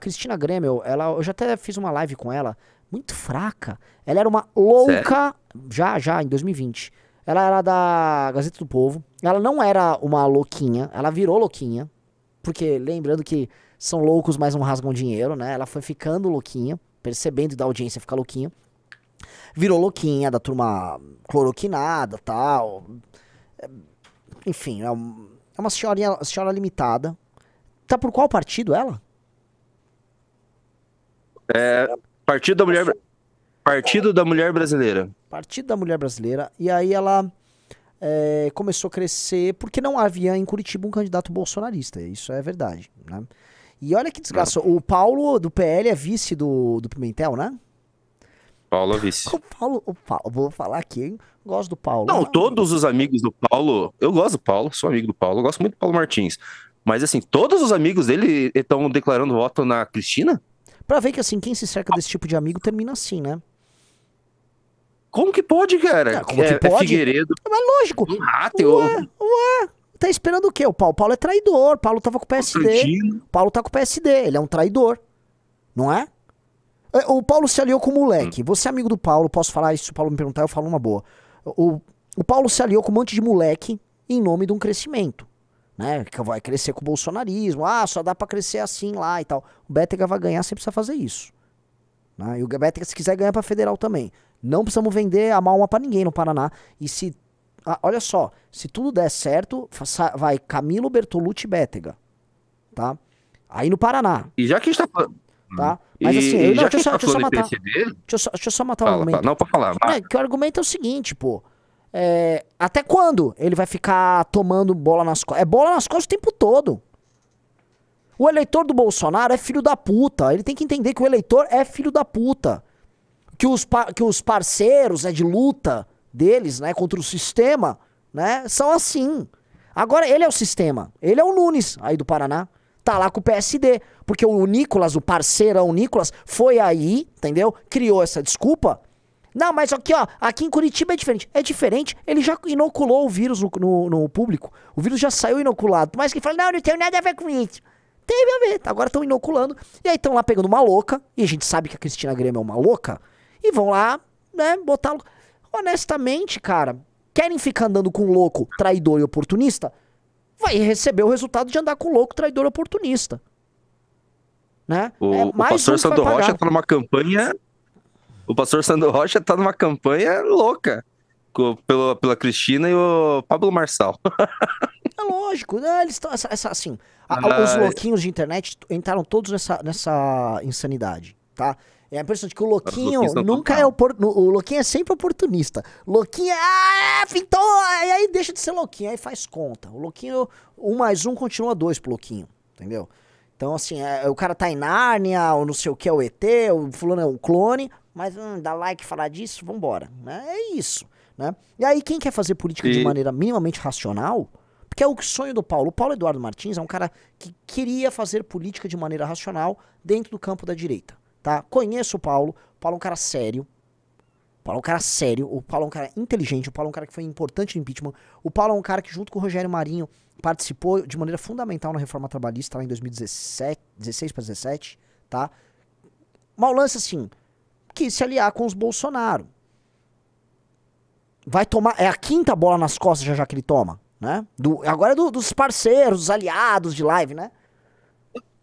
Cristina Grêmio, ela, eu já até fiz uma live com ela, muito fraca. Ela era uma louca, Sério? já, já, em 2020. Ela era da Gazeta do Povo. Ela não era uma louquinha, ela virou louquinha. Porque, lembrando que são loucos, mas não rasgam dinheiro, né? Ela foi ficando louquinha, percebendo da audiência ficar louquinha. Virou louquinha, da turma cloroquinada tal. Enfim, é, é uma senhorinha, senhora limitada. Tá por qual partido ela? É, Partido da Mulher, Partido da Mulher Brasileira. Partido da Mulher Brasileira. E aí ela é, começou a crescer porque não havia em Curitiba um candidato bolsonarista. Isso é verdade, né? E olha que desgraça. O Paulo do PL é vice do, do Pimentel, né? Paulo é vice. O Paulo, o Paulo, vou falar aqui, hein? Gosto do Paulo. Não, todos os amigos do Paulo. Eu gosto do Paulo, sou amigo do Paulo, gosto muito do Paulo Martins. Mas assim, todos os amigos dele estão declarando voto na Cristina? Pra ver que, assim, quem se cerca desse tipo de amigo termina assim, né? Como que pode, cara? É, como é, que pode? É Figueiredo. Ah, mas lógico. Um rato, ué, eu... ué. Tá esperando o quê? O Paulo, Paulo é traidor. O Paulo tava com o PSD. O Paulo tá com o PSD. Ele é um traidor. Não é? é? O Paulo se aliou com o moleque. Hum. Você é amigo do Paulo, posso falar isso? Se o Paulo me perguntar, eu falo uma boa. O, o Paulo se aliou com um monte de moleque em nome de um crescimento né? Que vai crescer com o bolsonarismo. Ah, só dá para crescer assim lá e tal. O Bétega vai ganhar sem precisar fazer isso. Né? E o Bétega, se quiser, ganha é para federal também. Não precisamos vender a malma para ninguém no Paraná. E se. Ah, olha só, se tudo der certo, vai Camilo Bertolucci Bétega. Tá? Aí no Paraná. E já que está tá? Mas e, assim, eu, já tá deixa, eu só, deixa, só matar, deixa, eu só, deixa eu só matar Fala, argumento. Não, pra falar. Mas... É, que o argumento é o seguinte, pô. É, até quando ele vai ficar tomando bola nas costas? É bola nas costas o tempo todo. O eleitor do Bolsonaro é filho da puta. Ele tem que entender que o eleitor é filho da puta. Que os, que os parceiros né, de luta deles né, contra o sistema né, são assim. Agora ele é o sistema. Ele é o Nunes aí do Paraná. Tá lá com o PSD. Porque o Nicolas, o parceirão Nicolas, foi aí, entendeu? Criou essa desculpa não, mas aqui, ó, aqui em Curitiba é diferente. É diferente, ele já inoculou o vírus no, no, no público. O vírus já saiu inoculado. Mas que fala, não, não tem nada a ver com isso. Teve a ver, agora estão inoculando. E aí estão lá pegando uma louca, e a gente sabe que a Cristina Grêmio é uma louca, e vão lá, né, botar. Honestamente, cara, querem ficar andando com louco, traidor e oportunista? Vai receber o resultado de andar com louco, traidor e oportunista. Né? O, é o pastor Santo Rocha está numa campanha o pastor Sandro Rocha tá numa campanha louca com, pelo, pela Cristina e o Pablo Marçal. é lógico, né? Eles estão assim. os louquinhos de internet entraram todos nessa, nessa insanidade, tá? É impressionante que o Louquinho nunca é oportunista. O Louquinho é sempre oportunista. Louquinho ah, é. Ah, pintou! E aí deixa de ser Louquinho, aí faz conta. O Louquinho, um mais um continua dois pro Louquinho, entendeu? Então, assim, é, o cara tá em Nárnia, ou não sei o que, é o ET, o fulano é um clone mas hum, like like, falar disso, vambora. Né? É isso. Né? E aí, quem quer fazer política de maneira minimamente racional, porque é o sonho do Paulo. O Paulo Eduardo Martins é um cara que queria fazer política de maneira racional dentro do campo da direita. Tá? Conheço o Paulo. O Paulo é um cara sério. O Paulo é um cara sério. O Paulo é um cara inteligente. O Paulo é um cara que foi importante no impeachment. O Paulo é um cara que, junto com o Rogério Marinho, participou de maneira fundamental na reforma trabalhista lá em 2016 para 2017. Tá? Mal lance assim se aliar com os Bolsonaro. Vai tomar. É a quinta bola nas costas já, já que ele toma, né? Do, agora é do, dos parceiros, dos aliados de live, né?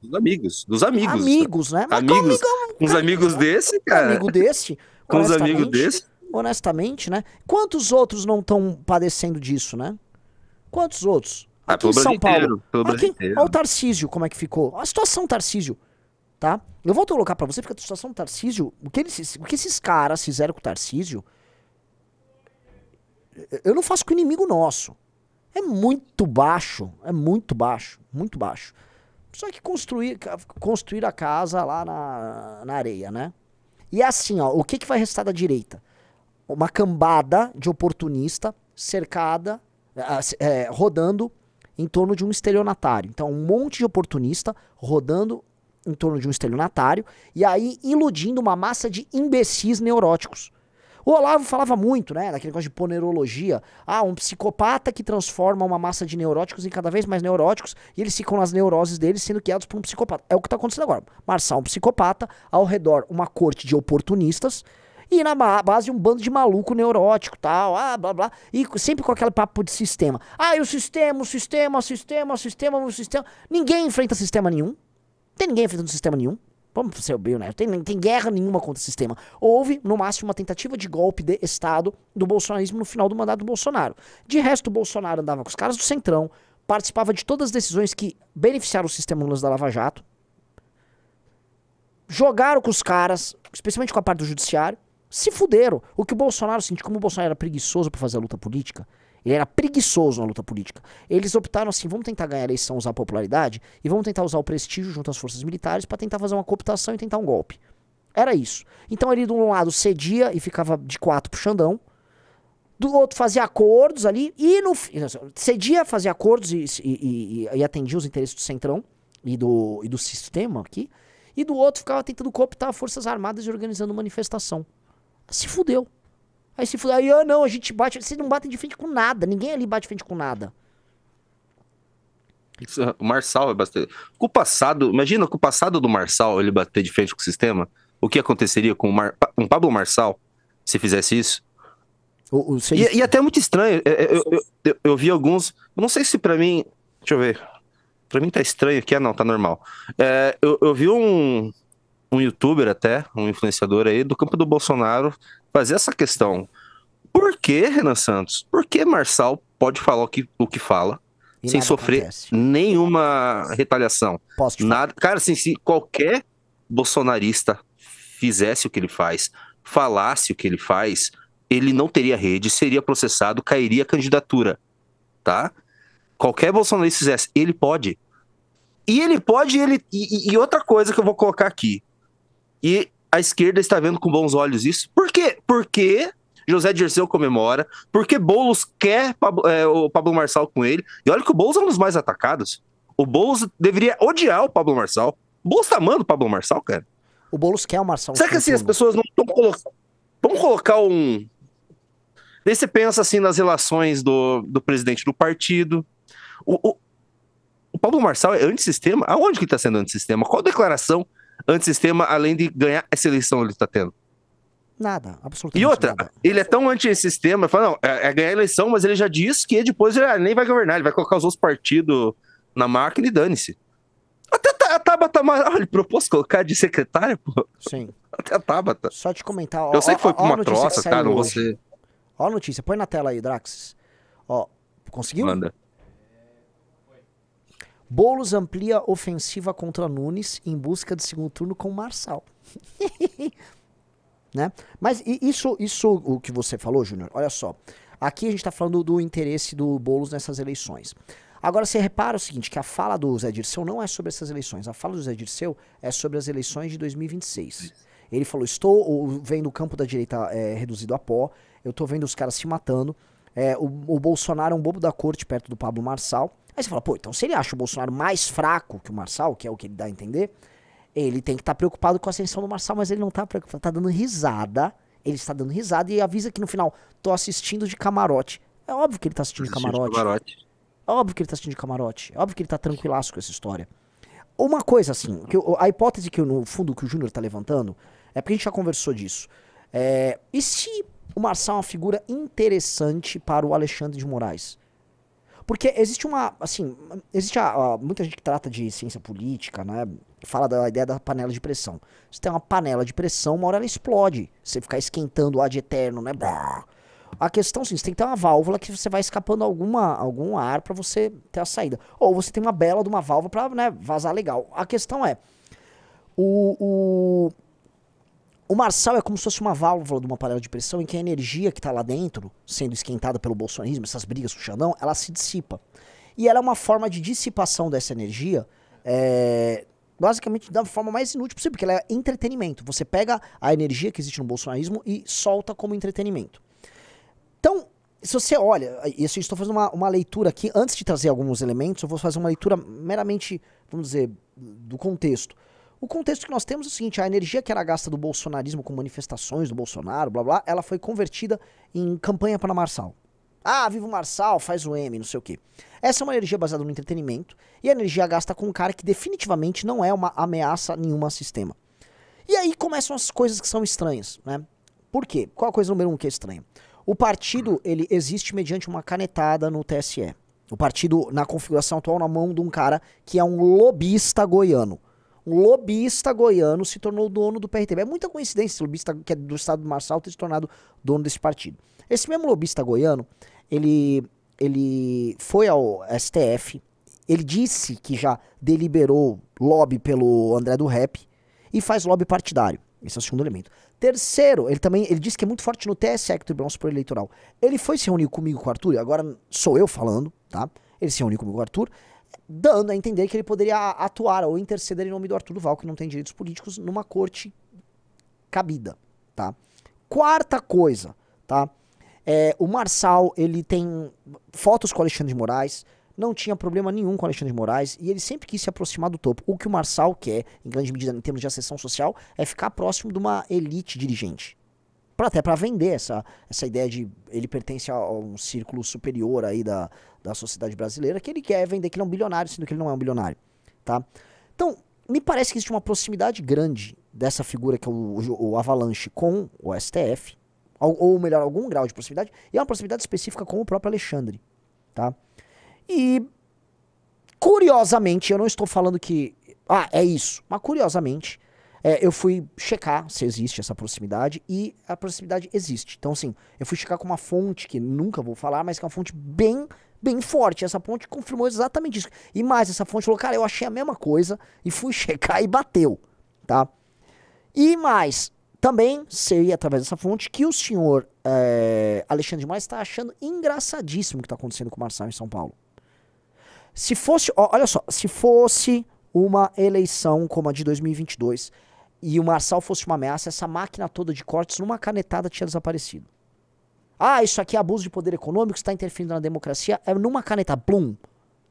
Dos amigos. Dos amigos. Amigos, né? Mas amigos. É com os amigos né? desse, cara. Amigo desse. Com os amigos desse. Honestamente, né? Quantos outros não estão padecendo disso, né? Quantos outros? Ah, aqui ah, em São Paulo. Inteiro, aqui, olha o Tarcísio, como é que ficou. A situação Tarcísio tá? Eu vou colocar para você porque a situação do Tarcísio, o que, eles, o que esses caras fizeram com o Tarcísio, eu não faço com inimigo nosso. É muito baixo, é muito baixo, muito baixo. Só que construir, construir a casa lá na, na areia, né? E é assim, ó, o que, que vai restar da direita? Uma cambada de oportunista cercada, é, rodando em torno de um estelionatário. Então, um monte de oportunista rodando em torno de um estelionatário e aí iludindo uma massa de imbecis neuróticos. O Olavo falava muito, né, daquele negócio de ponerologia. Ah, um psicopata que transforma uma massa de neuróticos em cada vez mais neuróticos e eles ficam nas neuroses deles sendo guiados por um psicopata. É o que está acontecendo agora. Marçal, um psicopata, ao redor uma corte de oportunistas e na base um bando de maluco neurótico, tal, ah, blá, blá. E sempre com aquele papo de sistema. Ah, e o sistema, o sistema, o sistema, o sistema, o sistema. Ninguém enfrenta sistema nenhum tem ninguém enfrentando sistema nenhum. Vamos ser bem honestos, tem, tem guerra nenhuma contra o sistema. Houve, no máximo, uma tentativa de golpe de Estado do bolsonarismo no final do mandato do Bolsonaro. De resto, o Bolsonaro andava com os caras do Centrão, participava de todas as decisões que beneficiaram o sistema Lula da Lava Jato, jogaram com os caras, especialmente com a parte do judiciário, se fuderam. O que o Bolsonaro sentiu, como o Bolsonaro era preguiçoso para fazer a luta política, ele era preguiçoso na luta política. Eles optaram assim: vamos tentar ganhar a eleição, usar a popularidade e vamos tentar usar o prestígio junto às forças militares para tentar fazer uma cooptação e tentar um golpe. Era isso. Então ele, de um lado, cedia e ficava de quatro pro Xandão. Do outro, fazia acordos ali e no. Cedia, fazia acordos e, e, e, e atendia os interesses do Centrão e do, e do sistema aqui. E do outro, ficava tentando cooptar forças armadas e organizando manifestação. Se fudeu. Aí se fala, ah, não, a gente bate. Vocês não batem de frente com nada. Ninguém ali bate de frente com nada. O Marçal é bastante. Com o passado, imagina com o passado do Marçal ele bater de frente com o sistema. O que aconteceria com o Mar... um Pablo Marçal se fizesse isso? O, o, e, e, até é muito estranho. É, é, eu, eu, eu, eu, vi alguns. Não sei se para mim. Deixa eu ver. Pra mim tá estranho aqui, ah, não, tá normal. É, eu, eu vi um, um youtuber até, um influenciador aí, do campo do Bolsonaro, fazer essa questão. Por que Renan Santos? Por que Marçal pode falar o que, o que fala e sem sofrer acontece. nenhuma retaliação? nada. Cara, assim, se qualquer bolsonarista fizesse o que ele faz, falasse o que ele faz, ele não teria rede, seria processado, cairia a candidatura, tá? Qualquer bolsonarista fizesse, ele pode. E ele pode, ele e, e outra coisa que eu vou colocar aqui. E a esquerda está vendo com bons olhos isso. Por quê? Porque José Dirceu comemora, porque Boulos quer é, o Pablo Marçal com ele. E olha que o Boulos é um dos mais atacados. O Boulos deveria odiar o Pablo Marçal. O Boulos tá amando o Pablo Marçal, cara. O Boulos quer o Marçal. Será que assim as pessoas não estão colocando. Vamos colocar um. Daí você pensa assim nas relações do, do presidente do partido. O, o, o Pablo Marçal é antissistema? Aonde que ele tá sendo antissistema? Qual declaração sistema além de ganhar essa eleição ele está tendo? Nada, absolutamente. E outra, nada. ele é tão anti-sistema, fala, não, é, é, ganhar a eleição, mas ele já disse que depois ele ah, nem vai governar, ele vai colocar os outros partidos na máquina e dane-se. Até a Tabata Amaral, ele propôs colocar de secretária, pô. Sim. Até a Tabata. Só te comentar, ó, Eu sei que foi ó, uma troça, cara, você. Ó a notícia, põe na tela aí, Draxis. Ó, conseguiu? Manda. Boulos amplia ofensiva contra Nunes em busca de segundo turno com Marçal. né? Mas isso, isso o que você falou, Júnior, olha só. Aqui a gente está falando do interesse do Boulos nessas eleições. Agora você repara o seguinte, que a fala do Zé Dirceu não é sobre essas eleições. A fala do Zé Dirceu é sobre as eleições de 2026. Ele falou, estou vendo o campo da direita é, reduzido a pó, eu estou vendo os caras se matando, é, o, o Bolsonaro é um bobo da corte perto do Pablo Marçal, Aí você fala, pô, então se ele acha o Bolsonaro mais fraco que o Marçal, que é o que ele dá a entender, ele tem que estar tá preocupado com a ascensão do Marçal, mas ele não está preocupado, está dando risada. Ele está dando risada e avisa que no final, tô assistindo de camarote. É óbvio que ele está assistindo de camarote. de camarote. É óbvio que ele está assistindo de camarote. É óbvio que ele está tranquilaço com essa história. Uma coisa, assim, que eu, a hipótese que eu, no fundo que o Júnior está levantando, é porque a gente já conversou disso. É, e se o Marçal é uma figura interessante para o Alexandre de Moraes? Porque existe uma, assim, existe a, a, muita gente que trata de ciência política, né? Fala da ideia da panela de pressão. Você tem uma panela de pressão, uma hora ela explode. Você ficar esquentando o ar de eterno, né? A questão sim, você tem que ter uma válvula que você vai escapando alguma, algum ar para você ter a saída. Ou você tem uma bela de uma válvula para né, vazar legal. A questão é, o, o o Marçal é como se fosse uma válvula de uma panela de pressão em que a energia que está lá dentro, sendo esquentada pelo bolsonarismo, essas brigas com o Xandão, ela se dissipa. E ela é uma forma de dissipação dessa energia, é, basicamente da forma mais inútil possível, porque ela é entretenimento. Você pega a energia que existe no bolsonarismo e solta como entretenimento. Então, se você olha, isso assim, eu estou fazendo uma, uma leitura aqui, antes de trazer alguns elementos, eu vou fazer uma leitura meramente, vamos dizer, do contexto. O contexto que nós temos é o seguinte: a energia que era gasta do bolsonarismo com manifestações do Bolsonaro, blá blá, ela foi convertida em campanha para Marçal. Ah, viva o Marçal, faz o M, não sei o quê. Essa é uma energia baseada no entretenimento e a energia gasta com um cara que definitivamente não é uma ameaça nenhuma ao sistema. E aí começam as coisas que são estranhas, né? Por quê? Qual a coisa número um que é estranha? O partido, ele existe mediante uma canetada no TSE. O partido, na configuração atual, na mão de um cara que é um lobista goiano um lobista goiano se tornou dono do PRTB. É muita coincidência esse lobista que é do estado do Marçal ter se tornado dono desse partido. Esse mesmo lobista goiano, ele, ele foi ao STF, ele disse que já deliberou lobby pelo André do Rap e faz lobby partidário. Esse é o segundo elemento. Terceiro, ele também ele disse que é muito forte no TSE, que é o Tribunal Superior Eleitoral. Ele foi se reunir comigo com o Arthur, agora sou eu falando, tá? Ele se reuniu comigo com o Arthur dando a entender que ele poderia atuar ou interceder em nome do Arthur Duval, que não tem direitos políticos, numa corte cabida, tá? Quarta coisa, tá? É, o Marçal, ele tem fotos com Alexandre de Moraes, não tinha problema nenhum com Alexandre de Moraes, e ele sempre quis se aproximar do topo. O que o Marçal quer, em grande medida, em termos de ascensão social, é ficar próximo de uma elite dirigente, para até para vender essa, essa ideia de ele pertence a um círculo superior aí da, da sociedade brasileira, que ele quer vender que ele é um bilionário, sendo que ele não é um bilionário, tá? Então, me parece que existe uma proximidade grande dessa figura que é o, o Avalanche com o STF, ou, ou melhor, algum grau de proximidade, e é uma proximidade específica com o próprio Alexandre, tá? E curiosamente, eu não estou falando que ah, é isso, mas curiosamente, é, eu fui checar se existe essa proximidade e a proximidade existe. Então, assim, eu fui checar com uma fonte que nunca vou falar, mas que é uma fonte bem, bem forte. Essa fonte confirmou exatamente isso. E mais, essa fonte falou, cara, eu achei a mesma coisa e fui checar e bateu, tá? E mais, também sei através dessa fonte que o senhor é, Alexandre de Moraes está achando engraçadíssimo o que está acontecendo com o Marçal em São Paulo. Se fosse, ó, olha só, se fosse uma eleição como a de 2022 e o Marçal fosse uma ameaça, essa máquina toda de cortes, numa canetada, tinha desaparecido. Ah, isso aqui é abuso de poder econômico, está interferindo na democracia. É numa canetada, plum.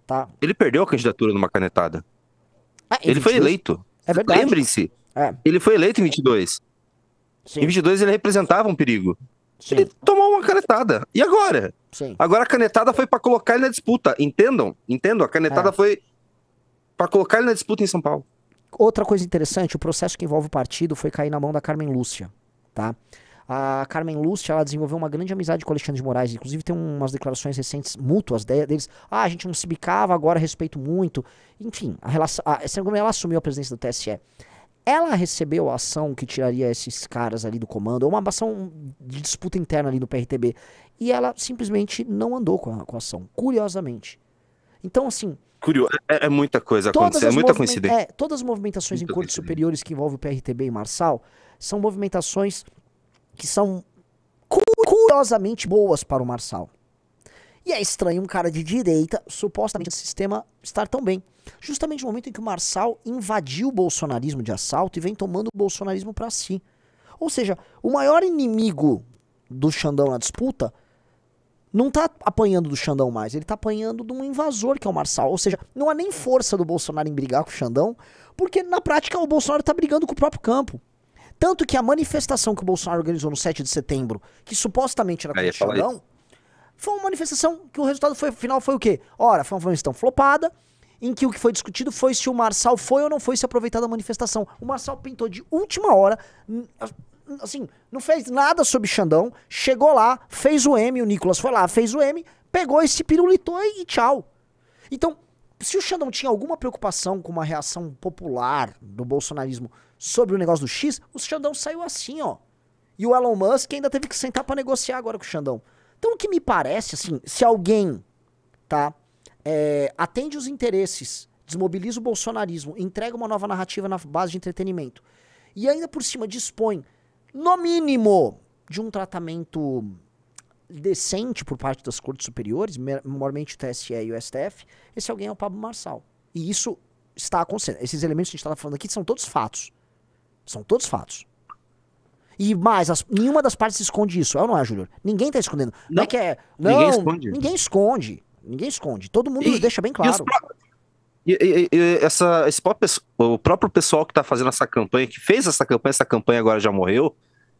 Tá? Ele perdeu a candidatura numa canetada. É, ele foi eleito. É verdade. Lembrem-se. É. Ele foi eleito em 22. Sim. Em 22 ele representava um perigo. Sim. Ele tomou uma canetada. E agora? Sim. Agora a canetada foi para colocar ele na disputa. Entendam? Entendam? A canetada é. foi para colocar ele na disputa em São Paulo. Outra coisa interessante, o processo que envolve o partido foi cair na mão da Carmen Lúcia, tá? A Carmen Lúcia, ela desenvolveu uma grande amizade com o Alexandre de Moraes, inclusive tem umas declarações recentes mútuas deles. Ah, a gente não se bicava, agora respeito muito. Enfim, a relação, a, ela assumiu a presidência do TSE. Ela recebeu a ação que tiraria esses caras ali do comando, é uma ação de disputa interna ali do PRTB, e ela simplesmente não andou com a, com a ação, curiosamente. Então, assim, curioso. É, é muita coisa acontecendo, é muita coincidência. É, todas as movimentações muita em cortes superiores que envolvem o PRTB e Marçal são movimentações que são curiosamente boas para o Marçal. E é estranho um cara de direita, supostamente do sistema, estar tão bem. Justamente no momento em que o Marçal invadiu o bolsonarismo de assalto e vem tomando o bolsonarismo para si. Ou seja, o maior inimigo do Xandão na disputa não tá apanhando do Xandão mais, ele tá apanhando de um invasor que é o Marçal. Ou seja, não há nem força do Bolsonaro em brigar com o Xandão, porque na prática o Bolsonaro tá brigando com o próprio campo. Tanto que a manifestação que o Bolsonaro organizou no 7 de setembro, que supostamente era é, contra o Xandão, foi uma manifestação que o resultado foi, final foi o quê? Ora, foi uma manifestação flopada, em que o que foi discutido foi se o Marçal foi ou não foi se aproveitar da manifestação. O Marçal pintou de última hora, assim, não fez nada sobre Xandão, chegou lá, fez o M, o Nicolas foi lá, fez o M, pegou esse pirulitou e tchau. Então, se o Xandão tinha alguma preocupação com uma reação popular do bolsonarismo sobre o negócio do X, o Xandão saiu assim, ó. E o Elon Musk ainda teve que sentar para negociar agora com o Xandão. Então, o que me parece, assim, se alguém, tá, é, atende os interesses, desmobiliza o bolsonarismo, entrega uma nova narrativa na base de entretenimento e ainda por cima dispõe no mínimo, de um tratamento decente por parte das cortes superiores, normalmente o TSE e o STF, esse alguém é o Pablo Marçal. E isso está acontecendo. Esses elementos que a gente está falando aqui são todos fatos. São todos fatos. E mais, as, nenhuma das partes esconde isso, é ou não é, Júlio? Ninguém está escondendo. Não, não é que é. Não, ninguém esconde. Ninguém esconde. Ninguém esconde. Todo mundo e, deixa bem claro. E, e, e, essa, esse próprio, o próprio pessoal que está fazendo essa campanha, que fez essa campanha, essa campanha agora já morreu,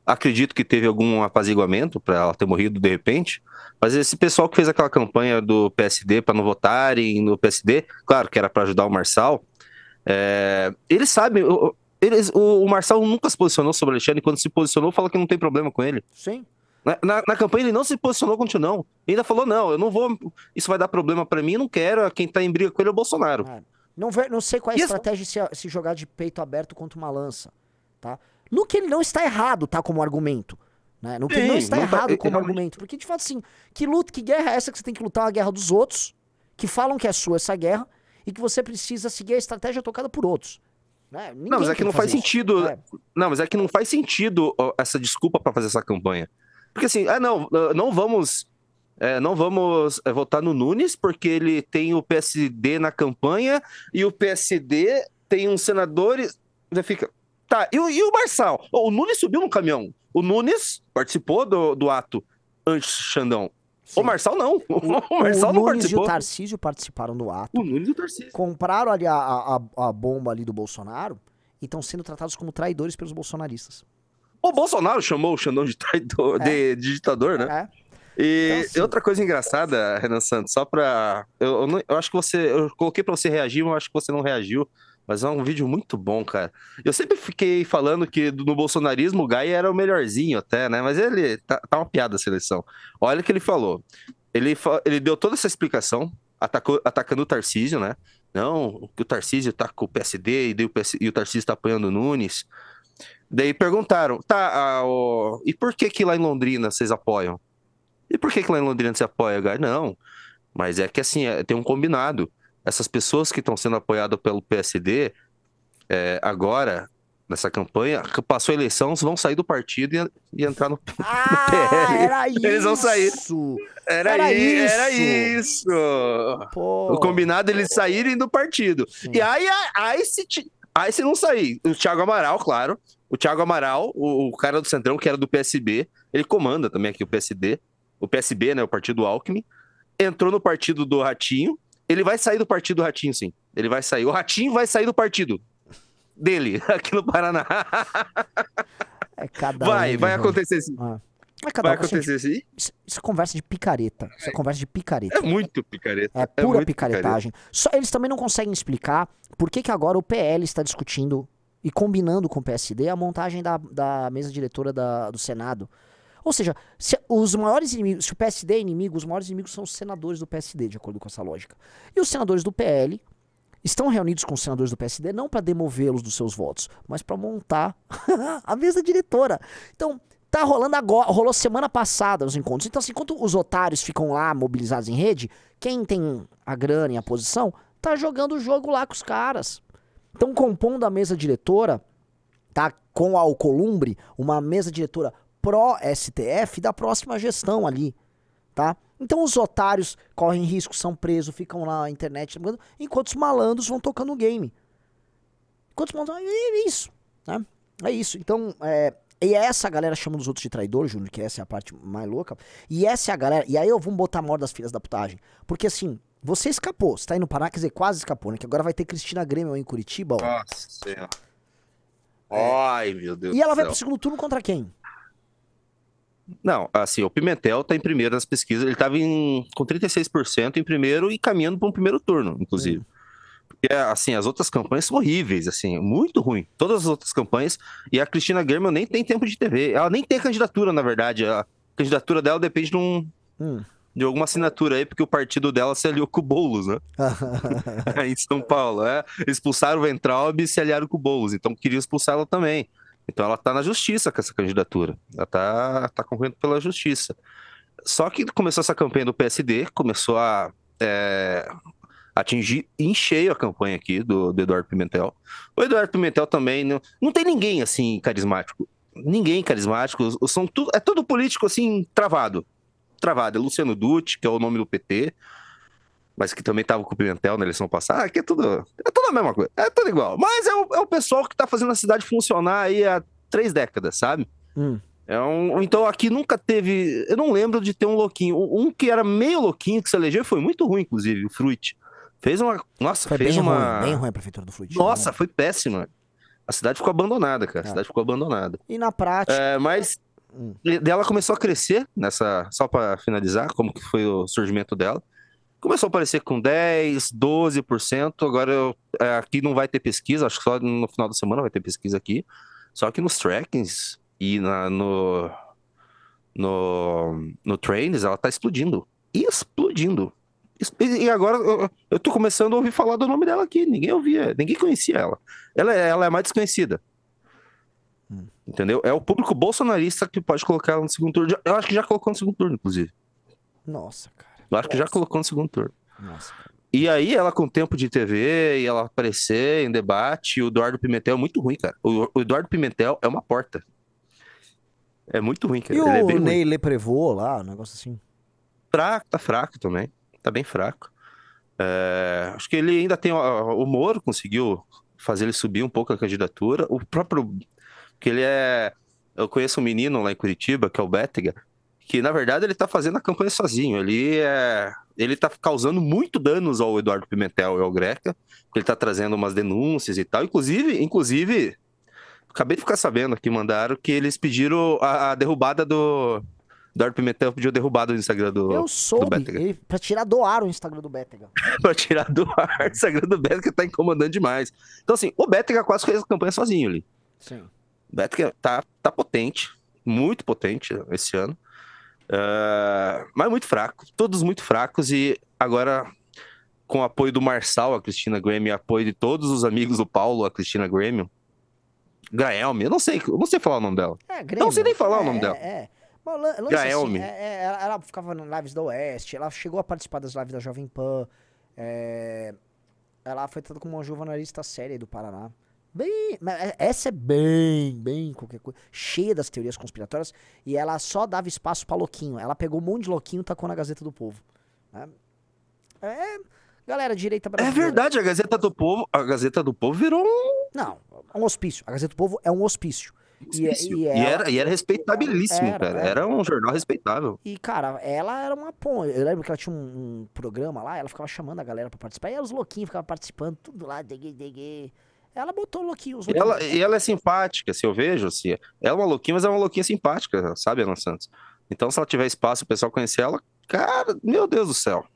acredito que teve algum apaziguamento para ela ter morrido de repente, mas esse pessoal que fez aquela campanha do PSD para não votarem no PSD, claro que era para ajudar o Marçal, é, eles sabem, eles, o, o Marçal nunca se posicionou sobre o Alexandre, quando se posicionou, fala que não tem problema com ele. Sim. Na, na, na campanha ele não se posicionou contra o não. Ele ainda falou: não, eu não vou. Isso vai dar problema para mim, não quero. Quem tá em briga com ele é o Bolsonaro. É. não, não sei qual é a estratégia se, se jogar de peito aberto contra uma lança. Tá? No que ele não está errado, tá? Como argumento. Né? No que Sim, ele não está não errado tá, como realmente. argumento. Porque, de fato, assim, que luta, que guerra é essa que você tem que lutar? Uma guerra dos outros, que falam que é sua essa guerra, e que você precisa seguir a estratégia tocada por outros. Né? Não, mas é que não faz isso. sentido. É. Não, mas é que não faz sentido essa desculpa para fazer essa campanha. Porque assim, ah, não, não vamos. É, não vamos é, votar no Nunes, porque ele tem o PSD na campanha e o PSD tem uns senadores. Fica. Tá, e, e o Marçal? O Nunes subiu no caminhão. O Nunes participou do, do ato antes Xandão. Sim. O Marçal não. O, o Marçal o não Nunes participou. e o Tarcísio participaram do ato. O Nunes e o Tarcísio. Compraram ali a, a, a bomba ali do Bolsonaro e estão sendo tratados como traidores pelos bolsonaristas. O Bolsonaro chamou o Xandão de traidor, é. de, de, ditador, né? É. E então, assim, outra coisa engraçada, Renan Santos, só pra. Eu, eu, não, eu acho que você. Eu coloquei pra você reagir, mas eu acho que você não reagiu. Mas é um vídeo muito bom, cara. Eu sempre fiquei falando que no bolsonarismo o Gaia era o melhorzinho até, né? Mas ele tá, tá uma piada a seleção. Olha o que ele falou. Ele, ele deu toda essa explicação, atacou, atacando o Tarcísio, né? Não, que o Tarcísio tá com o PSD e, o, PS, e o Tarcísio tá apanhando o Nunes. Daí perguntaram, tá, ah, oh, e por que que lá em Londrina vocês apoiam? E por que que lá em Londrina você apoia, Gaia? Não, mas é que assim, é, tem um combinado essas pessoas que estão sendo apoiadas pelo PSD é, agora, nessa campanha, passou a eleição, vão sair do partido e, e entrar no, ah, no PL. Era Eles isso! Eles vão sair. Era, era isso! Era isso! Pô. O combinado é eles saírem do partido. Sim. E aí, aí se, aí se não sair, o Thiago Amaral, claro, o Thiago Amaral, o, o, cara do Centrão, que era do PSB, ele comanda também aqui o PSD, o PSB, né, o partido Alckmin, entrou no partido do Ratinho, ele vai sair do partido do Ratinho, sim. Ele vai sair. O Ratinho vai sair do partido dele, aqui no Paraná. É cada vai, um, né, vai acontecer sim. Ah. É cada vai um, acontecer assim. Isso, isso, é conversa de picareta. Isso é conversa de picareta. É muito picareta. É, é pura picaretagem. Picareta. Só, eles também não conseguem explicar por que, que agora o PL está discutindo e combinando com o PSD a montagem da, da mesa diretora da, do Senado. Ou seja, se os maiores inimigos, se o PSD é inimigo, os maiores inimigos são os senadores do PSD, de acordo com essa lógica. E os senadores do PL estão reunidos com os senadores do PSD não para demovê-los dos seus votos, mas para montar a mesa diretora. Então, tá rolando agora, rolou semana passada os encontros. Então, assim, enquanto os otários ficam lá mobilizados em rede, quem tem a grana e a posição tá jogando o jogo lá com os caras. Estão compondo a mesa diretora, tá? Com a Alcolumbre, uma mesa diretora pró-STF da próxima gestão ali, tá? Então os otários correm risco, são presos, ficam lá na internet, enquanto os malandros vão tocando o game. Enquanto os malandros... É, é isso, né? É isso. Então, é... E essa galera chamando os outros de traidor, Júnior, que essa é a parte mais louca. E essa é a galera... E aí eu vou botar a maior das filhas da putagem. Porque assim, você escapou. Você tá indo no Paraná, quer dizer, quase escapou, né? Que agora vai ter Cristina Grêmio em Curitiba, ó. Nossa Senhora. É. Ai, meu Deus. E ela vai pro segundo turno contra quem? Não, assim, o Pimentel está em primeiro nas pesquisas. Ele estava com 36% em primeiro e caminhando para um primeiro turno, inclusive. É. Porque, assim, as outras campanhas são horríveis, assim, muito ruim. Todas as outras campanhas. E a Cristina German nem tem tempo de TV. Ela nem tem candidatura, na verdade. A candidatura dela depende de um. Hum. De alguma assinatura aí, porque o partido dela se aliou com o Boulos, né? em São Paulo. É, expulsaram o Ventralbe e se aliaram com o Boulos. Então queria expulsar ela também. Então ela está na justiça com essa candidatura. Ela está tá concorrendo pela justiça. Só que começou essa campanha do PSD, começou a é, atingir em cheio a campanha aqui do, do, Eduardo Pimentel. O Eduardo Pimentel também não, não tem ninguém assim carismático. Ninguém carismático. São tu, é todo político assim travado. Travado. É Luciano Dutti, que é o nome do PT mas que também tava com o Pimentel na eleição passada, aqui é tudo, é tudo a mesma coisa, é tudo igual. Mas é o, é o pessoal que tá fazendo a cidade funcionar aí há três décadas, sabe? Hum. É um, então aqui nunca teve, eu não lembro de ter um louquinho. Um que era meio louquinho que se elegeu foi muito ruim, inclusive, o Fruit. Fez uma, nossa, foi fez bem uma... Ruim, bem ruim a prefeitura do Fruit. Né? Nossa, né? foi péssima. A cidade ficou abandonada, cara. A é. cidade ficou abandonada. E na prática... É, mas hum. dela começou a crescer nessa, só para finalizar, como que foi o surgimento dela. Começou a aparecer com 10, 12%. Agora eu, é, aqui não vai ter pesquisa, acho que só no final da semana vai ter pesquisa aqui. Só que nos trackings e na, no, no, no trains, ela tá explodindo. Explodindo. E agora eu, eu tô começando a ouvir falar do nome dela aqui. Ninguém ouvia, ninguém conhecia ela. Ela, é, ela é a mais desconhecida. Hum. Entendeu? É o público bolsonarista que pode colocar ela no segundo turno. Eu acho que já colocou no segundo turno, inclusive. Nossa, cara. Eu acho que já colocou no segundo turno. Nossa. E aí, ela com tempo de TV, e ela aparecer em debate, e o Eduardo Pimentel é muito ruim, cara. O, o Eduardo Pimentel é uma porta. É muito ruim, cara. E Ele é o é bem Ney Leprevô lá, um negócio assim. Fraco, tá fraco também. Tá bem fraco. É, acho que ele ainda tem. O Moro conseguiu fazer ele subir um pouco a candidatura. O próprio. que ele é. Eu conheço um menino lá em Curitiba, que é o Bétega, que na verdade ele tá fazendo a campanha sozinho. Ele é, ele tá causando muito danos ao Eduardo Pimentel e ao Greca, porque ele tá trazendo umas denúncias e tal. Inclusive, inclusive, acabei de ficar sabendo que mandaram que eles pediram a, a derrubada do Eduardo Pimentel pediu derrubada do Instagram do Eu soube, do ele, pra tirar do ar o Instagram do Bétega. pra tirar do ar o Instagram do Bétega tá incomodando demais. Então assim, o Bétega quase fez a campanha sozinho ali. Sim. O Bétega tá, tá potente, muito potente esse ano. Uh, mas muito fraco, todos muito fracos e agora com o apoio do Marçal, a Cristina Grêmio, apoio de todos os amigos do Paulo, a Cristina Grêmio, Graelme, eu não sei, eu não sei falar o nome dela. É, não sei nem falar é, o nome é, dela. É. é. Bom, lance, assim, Graelme. Assim, ela, ela, ficava nas lives do Oeste, ela chegou a participar das lives da Jovem Pan. ela foi tratada como uma jornalista séria do Paraná. Bem, é, essa é bem, bem qualquer coisa, cheia das teorias conspiratórias e ela só dava espaço para louquinho. Ela pegou um monte de louquinho e tacou na Gazeta do Povo. Né? É, galera, direita é brasileira. É verdade, a Gazeta do Povo, a Gazeta do Povo virou um Não, um hospício. A Gazeta do Povo é um hospício. E, é, e, ela, e, era, e era respeitabilíssimo, era, cara. Era, era, um jornal respeitável. E, cara, ela era uma ponte. Eu lembro que ela tinha um, um, programa lá, ela ficava chamando a galera pra participar. E os louquinhos ficavam participando, tudo lá, degue, degue. Ela botou louquinho os ela, E ela é simpática, se eu vejo, assim, ela é uma louquinha, mas é uma louquinha simpática, sabe, Ana Santos? Então, se ela tiver espaço, o pessoal conhecer ela, cara, meu Deus do céu.